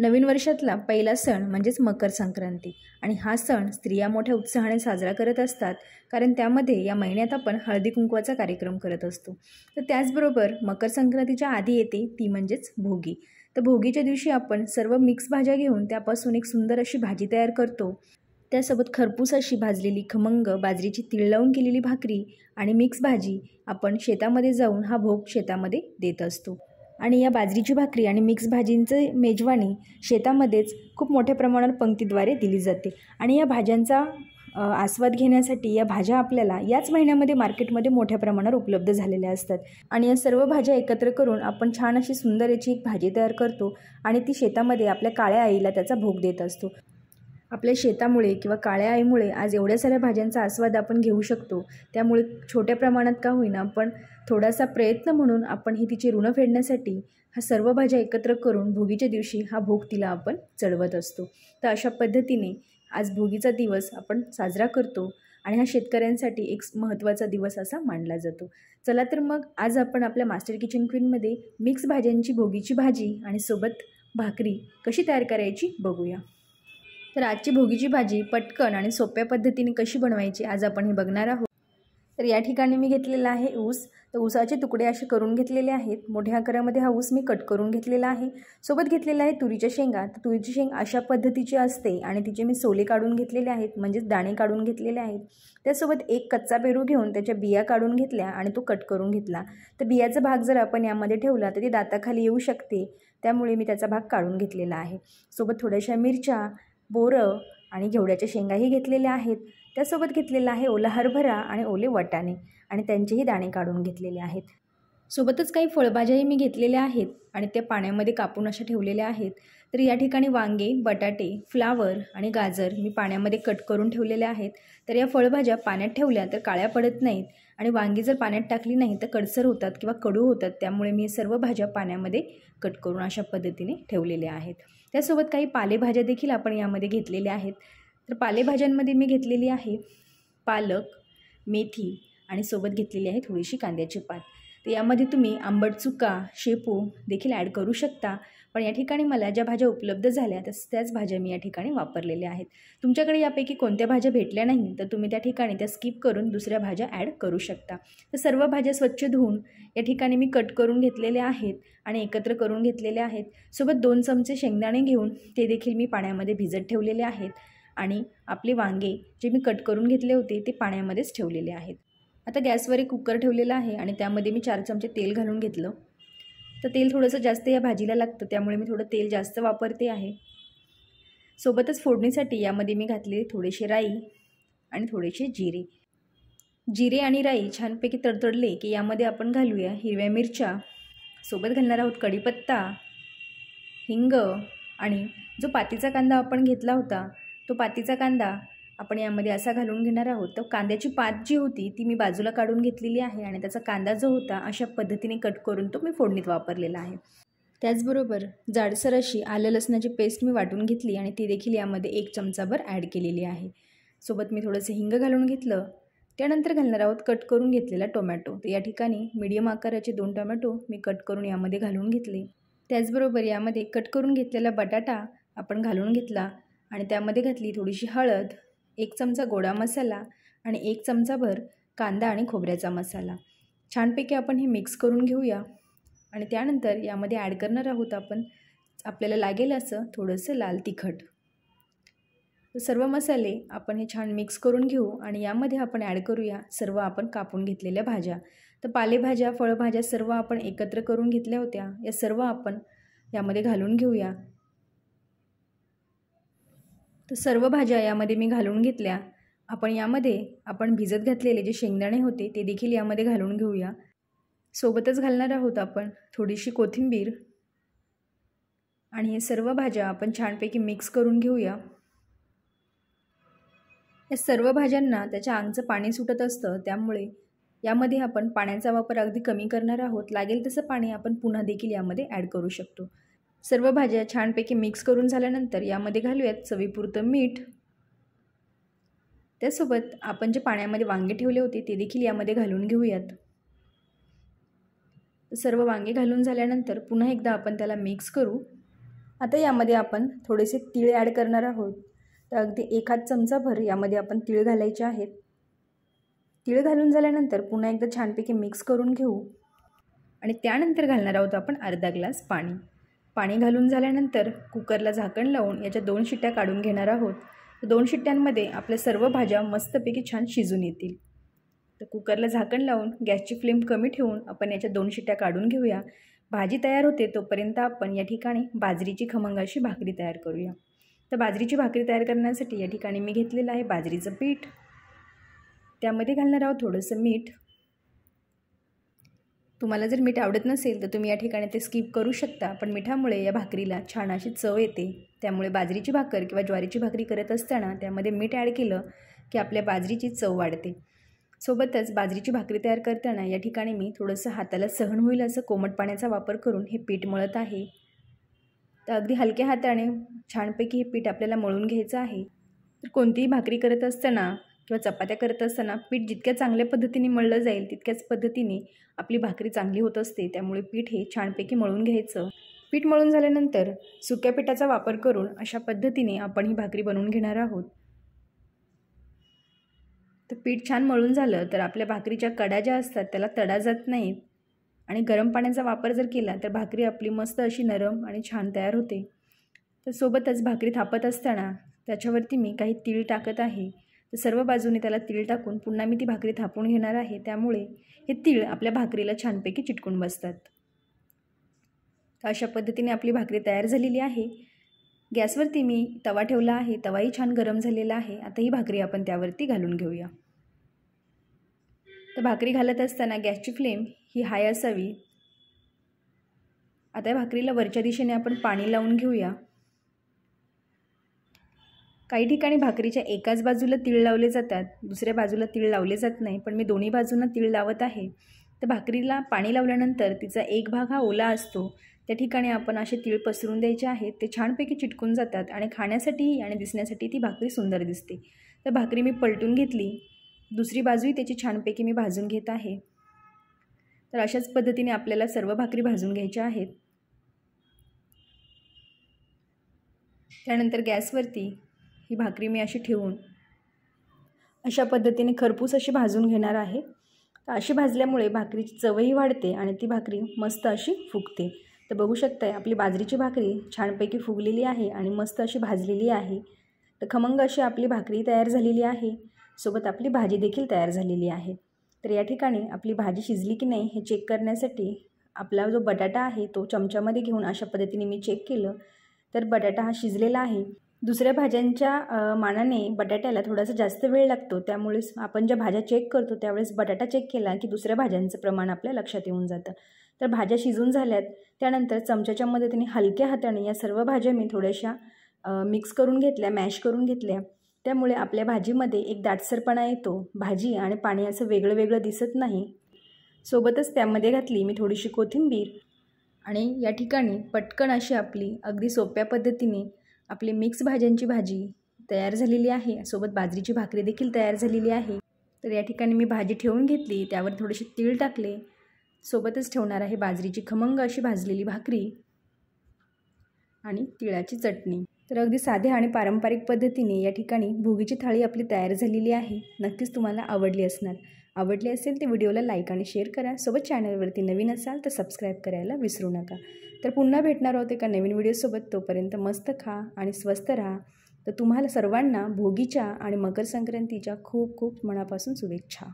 नवीन वर्षातला पहिला सण म्हणजेच मकर संक्रांती आणि हा सण स्त्रिया मोठ्या उत्साहाने साजरा करत असतात कारण त्यामध्ये या महिन्यात आपण हळदी कुंकवाचा कार्यक्रम करत असतो तर त्याचबरोबर मकर संक्रांतीच्या आधी येते ती म्हणजेच भोगी तर भोगीच्या दिवशी आपण सर्व मिक्स भाज्या घेऊन त्यापासून एक सुंदर अशी भाजी तयार करतो त्यासोबत खरपूस अशी भाजलेली खमंग बाजरीची तीळ लावून केलेली भाकरी आणि मिक्स भाजी आपण शेतामध्ये जाऊन हा भोग शेतामध्ये देत असतो आणि या बाजरीची भाकरी आणि मिक्स भाजींचे मेजवानी शेतामध्येच खूप मोठ्या प्रमाणात पंक्तीद्वारे दिली जाते आणि या भाज्यांचा आस्वाद घेण्यासाठी या भाज्या आपल्याला याच महिन्यामध्ये मार्केटमध्ये मोठ्या प्रमाणावर उपलब्ध झालेल्या असतात आणि या सर्व भाज्या एकत्र करून आपण छान अशी सुंदर याची एक भाजी तयार करतो आणि ती शेतामध्ये आपल्या काळ्या आईला त्याचा भोग देत असतो आपल्या शेतामुळे किंवा काळ्या आईमुळे आज एवढ्या साऱ्या भाज्यांचा आस्वाद आपण घेऊ शकतो त्यामुळे छोट्या प्रमाणात का होईना पण थोडासा प्रयत्न म्हणून आपण ही तिची ऋण फेडण्यासाठी हा सर्व भाज्या एकत्र करून भोगीच्या दिवशी हा भोग तिला आपण चढवत असतो तर अशा पद्धतीने आज भोगीचा दिवस आपण साजरा करतो आणि हा शेतकऱ्यांसाठी एक महत्त्वाचा दिवस असा मानला जातो चला तर मग आज आपण आपल्या मास्टर किचन क्वीनमध्ये मिक्स भाज्यांची भोगीची भाजी आणि सोबत भाकरी कशी तयार करायची बघूया तर आजची भोगीची भाजी पटकन आणि सोप्या पद्धतीने कशी बनवायची आज आपण हे बघणार आहोत तर या ठिकाणी मी घेतलेला आहे ऊस तर ऊसाचे तुकडे असे करून घेतलेले आहेत मोठ्या आकारामध्ये हा ऊस मी कट करून घेतलेला आहे सोबत घेतलेला आहे तुरीच्या शेंगा तर तुरीची शेंग अशा पद्धतीची असते आणि तिचे मी सोले काढून घेतलेले आहेत म्हणजेच दाणे काढून घेतलेले आहेत त्यासोबत एक कच्चा पेरू घेऊन त्याच्या बिया काढून घेतल्या आणि तो कट करून घेतला तर बियाचा भाग जर आपण यामध्ये ठेवला तर ती दाताखाली येऊ शकते त्यामुळे मी त्याचा भाग काढून घेतलेला आहे सोबत थोड्याशा मिरच्या बोरं आणि घेवड्याच्या शेंगाही घेतलेल्या आहेत त्यासोबत घेतलेला आहे ओला हरभरा आणि ओले वटाणे आणि त्यांचेही दाणे काढून घेतलेले आहेत सोबतच काही फळभाज्याही मी घेतलेल्या आहेत आणि त्या पाण्यामध्ये कापून अशा ठेवलेल्या आहेत तर या ठिकाणी वांगे बटाटे फ्लावर आणि गाजर मी पाण्यामध्ये कट करून ठेवलेल्या आहेत तर या फळभाज्या पाण्यात ठेवल्या तर काळ्या पडत नाहीत आणि वांगी जर पाण्यात टाकली नाही तर कडसर होतात किंवा कडू होतात त्यामुळे मी सर्व भाज्या पाण्यामध्ये कट करून अशा पद्धतीने ठेवलेल्या आहेत त्यासोबत काही पालेभाज्या देखील आपण यामध्ये घेतलेल्या आहेत तर पालेभाज्यांमध्ये मी घेतलेली आहे पालक मेथी आणि सोबत घेतलेली आहे थोडीशी कांद्याची पात तर यामध्ये तुम्ही आंबट चुका शेपू देखील ॲड करू शकता पण या ठिकाणी मला ज्या भाज्या उपलब्ध झाल्या तस त्याच भाज्या मी या ठिकाणी वापरलेल्या आहेत तुमच्याकडे यापैकी कोणत्या भाज्या भेटल्या नाही तर तुम्ही त्या ठिकाणी त्या स्किप करून दुसऱ्या भाज्या ॲड करू शकता तर सर्व भाज्या स्वच्छ धुवून या ठिकाणी मी कट करून घेतलेल्या आहेत आणि एकत्र करून घेतलेल्या आहेत सोबत दोन चमचे शेंगदाणे घेऊन ते देखील मी पाण्यामध्ये भिजत ठेवलेले आहेत आणि आपले वांगे जे मी कट करून घेतले होते ते पाण्यामध्येच ठेवलेले आहेत आता गॅसवर एक कुकर ठेवलेला आहे आणि त्यामध्ये मी चार चमचे तेल घालून घेतलं तर तेल थोडंसं जास्त या भाजीला लागतं त्यामुळे मी थोडं तेल जास्त वापरते आहे सोबतच फोडणीसाठी यामध्ये मी घातले थोडेसे राई आणि थोडेसे जिरे जिरे आणि राई छानपैकी तडतडले की यामध्ये आपण घालूया हिरव्या मिरच्या सोबत घालणार आहोत कढीपत्ता हिंग आणि जो पातीचा कांदा आपण घेतला होता तो पातीचा कांदा आपण यामध्ये असा घालून घेणार आहोत तर कांद्याची पात जी होती ती मी बाजूला काढून घेतलेली आहे आणि त्याचा कांदा जो होता अशा पद्धतीने कट करून तो मी फोडणीत वापरलेला आहे त्याचबरोबर जाडसर अशी आलं लसणाची पेस्ट मी वाटून घेतली आणि ती देखील यामध्ये एक चमचाभर ॲड केलेली आहे सोबत मी थोडंसं हिंग घालून घेतलं त्यानंतर घालणार आहोत कट करून घेतलेला टोमॅटो तर या ठिकाणी मीडियम आकाराचे दोन टोमॅटो मी कट करून यामध्ये घालून घेतले त्याचबरोबर यामध्ये कट करून घेतलेला बटाटा आपण घालून घेतला आणि त्यामध्ये घातली थोडीशी हळद एक चमचा गोडा मसाला आणि एक चमचाभर कांदा आणि खोबऱ्याचा मसाला छानपैकी आपण हे मिक्स करून घेऊया आणि त्यानंतर यामध्ये ॲड करणार आहोत आपण आपल्याला लागेल असं थोडंसं लाल तिखट सर्व मसाले आपण हे छान मिक्स करून घेऊ आणि यामध्ये आपण ॲड करूया सर्व आपण कापून घेतलेल्या भाज्या तर पालेभाज्या फळभाज्या सर्व आपण एकत्र करून घेतल्या होत्या या सर्व आपण यामध्ये घालून घेऊया तर सर्व भाज्या यामध्ये मी घालून घेतल्या आपण यामध्ये आपण भिजत घातलेले जे शेंगदाणे होते ते देखील यामध्ये घालून घेऊया सोबतच घालणार आहोत आपण थोडीशी कोथिंबीर आणि हे सर्व भाज्या आपण छानपैकी मिक्स करून घेऊया या सर्व भाज्यांना त्याच्या अंगचं पाणी सुटत असतं त्यामुळे यामध्ये आपण पाण्याचा वापर अगदी कमी करणार आहोत लागेल तसं पाणी आपण पुन्हा देखील यामध्ये ॲड करू शकतो सर्व भाज्या छानपैकी मिक्स करून झाल्यानंतर यामध्ये घालूयात चवीपुरतं मीठ त्यासोबत आपण जे पाण्यामध्ये वांगे ठेवले होते ते देखील यामध्ये घालून घेऊयात सर्व वांगे घालून झाल्यानंतर पुन्हा एकदा आपण त्याला मिक्स करू आता यामध्ये आपण थोडेसे तीळ ॲड करणार आहोत तर अगदी एखाद चमचाभर यामध्ये आपण तीळ घालायचे आहेत तीळ घालून झाल्यानंतर पुन्हा एकदा छानपैकी मिक्स करून घेऊ आणि त्यानंतर घालणार आहोत आपण अर्धा ग्लास पाणी पाणी घालून झाल्यानंतर कुकरला झाकण लावून याच्या दोन शिट्ट्या काढून घेणार आहोत दोन शिट्ट्यांमध्ये आपल्या सर्व भाज्या मस्तपैकी छान शिजून येतील तर कुकरला झाकण लावून गॅसची फ्लेम कमी ठेवून आपण याच्या दोन शिट्ट्या काढून घेऊया भाजी तयार होते तोपर्यंत आपण या ठिकाणी बाजरीची खमंगाशी भाकरी तयार करूया तर बाजरीची भाकरी तयार करण्यासाठी या ठिकाणी मी घेतलेलं आहे बाजरीचं पीठ त्यामध्ये घालणार आहोत थोडंसं मीठ तुम्हाला जर मीठ आवडत नसेल तर तुम्ही या ठिकाणी ते स्किप करू शकता पण मिठामुळे या भाकरीला छान अशी चव येते त्यामुळे बाजरीची भाकर किंवा ज्वारीची भाकरी करत असताना त्यामध्ये मीठ ॲड केलं की आपल्या बाजरीची चव वाढते सोबतच बाजरीची भाकरी तयार करताना या ठिकाणी मी थोडंसं हाताला सहन होईल असं कोमट पाण्याचा वापर करून हे पीठ मळत आहे तर अगदी हलक्या हाताने छानपैकी हे पीठ आपल्याला मळून घ्यायचं आहे तर कोणतीही भाकरी करत असताना किंवा चपात्या करत असताना पीठ जितक्या चांगल्या पद्धतीने मळलं जाईल तितक्याच पद्धतीने आपली भाकरी चांगली होत असते त्यामुळे पीठ हे छानपैकी मळून घ्यायचं पीठ मळून झाल्यानंतर सुक्या पिठाचा वापर करून अशा पद्धतीने आपण ही भाकरी बनवून घेणार आहोत तर पीठ छान मळून झालं तर आपल्या भाकरीच्या कडा ज्या असतात त्याला तडा जात नाहीत आणि गरम पाण्याचा वापर जर केला तर भाकरी आपली मस्त अशी नरम आणि छान तयार होते तर सोबतच भाकरी थापत असताना त्याच्यावरती मी काही तीळ टाकत आहे तर सर्व बाजूने त्याला तीळ टाकून पुन्हा मी ती भाकरी थापून घेणार आहे त्यामुळे हे तीळ आपल्या भाकरीला छानपैकी चिटकून बसतात तर अशा पद्धतीने आपली भाकरी तयार झालेली आहे गॅसवरती मी तवा ठेवला आहे तवाही छान गरम झालेला आहे आता ही भाकरी आपण त्यावरती घालून घेऊया तर भाकरी घालत असताना गॅसची फ्लेम ही हाय असावी आता भाकरीला वरच्या दिशेने आपण पाणी लावून घेऊया काही ठिकाणी भाकरीच्या एकाच बाजूला तीळ लावले जातात दुसऱ्या बाजूला तीळ लावले जात नाही पण मी दोन्ही बाजूंना तीळ लावत आहे तर भाकरीला पाणी लावल्यानंतर तिचा एक भाग हा ओला असतो त्या ठिकाणी आपण असे तीळ पसरून द्यायचे आहेत ते छानपैकी चिटकून जातात आणि खाण्यासाठीही आणि दिसण्यासाठी ती भाकरी सुंदर दिसते तर भाकरी मी पलटून घेतली दुसरी बाजूही त्याची छानपैकी मी भाजून घेत आहे तर अशाच पद्धतीने आपल्याला सर्व भाकरी भाजून घ्यायच्या आहेत त्यानंतर गॅसवरती ही भाकरी मी अशी ठेवून अशा पद्धतीने खरपूस अशी भाजून घेणार आहे अशी भाजल्यामुळे भाकरीची चवही वाढते आणि ती भाकरी मस्त अशी फुगते तर बघू शकताय आपली बाजरीची भाकरी छानपैकी फुगलेली आहे आणि मस्त अशी भाजलेली आहे तर खमंग अशी आपली भाकरी तयार झालेली आहे सोबत आपली भाजी देखील तयार झालेली आहे तर या ठिकाणी आपली भाजी शिजली की नाही हे चेक करण्यासाठी आपला जो बटाटा आहे तो चमच्यामध्ये घेऊन अशा पद्धतीने मी चेक केलं तर बटाटा हा शिजलेला आहे दुसऱ्या भाज्यांच्या मानाने बटाट्याला थोडासा जास्त वेळ लागतो त्यामुळेच आपण ज्या भाज्या चेक करतो त्यावेळेस बटाटा चेक केला की दुसऱ्या भाज्यांचं प्रमाण आपल्या लक्षात येऊन जातं तर भाज्या शिजून झाल्यात त्यानंतर चमच्याच्या मदतीने हलक्या हाताने या सर्व भाज्या मी थोड्याशा मिक्स करून घेतल्या मॅश करून घेतल्या त्यामुळे आपल्या भाजीमध्ये एक दाटसरपणा येतो भाजी आणि पाणी असं वेगळं वेगळं दिसत नाही सोबतच त्यामध्ये घातली मी थोडीशी कोथिंबीर आणि या ठिकाणी पटकन अशी आपली अगदी सोप्या पद्धतीने आपली मिक्स भाज्यांची भाजी तयार झालेली आहे सोबत बाजरीची भाकरी देखील तयार झालेली आहे तर या ठिकाणी मी भाजी ठेवून घेतली त्यावर थोडेसे तीळ टाकले सोबतच ठेवणार आहे बाजरीची खमंग अशी भाजलेली भाकरी आणि तिळाची चटणी तर अगदी साध्या आणि पारंपरिक पद्धतीने या ठिकाणी भोगीची थाळी आपली तयार झालेली आहे नक्कीच तुम्हाला आवडली असणार आवडले असेल ते व्हिडिओला लाईक आणि शेअर करा सोबत चॅनलवरती नवीन असाल तर सबस्क्राईब करायला विसरू नका तर पुन्हा भेटणार आहोत एका नवीन व्हिडिओसोबत तोपर्यंत मस्त खा आणि स्वस्त राहा तर तुम्हाला सर्वांना भोगीच्या आणि मकर संक्रांतीच्या खूप खूप मनापासून शुभेच्छा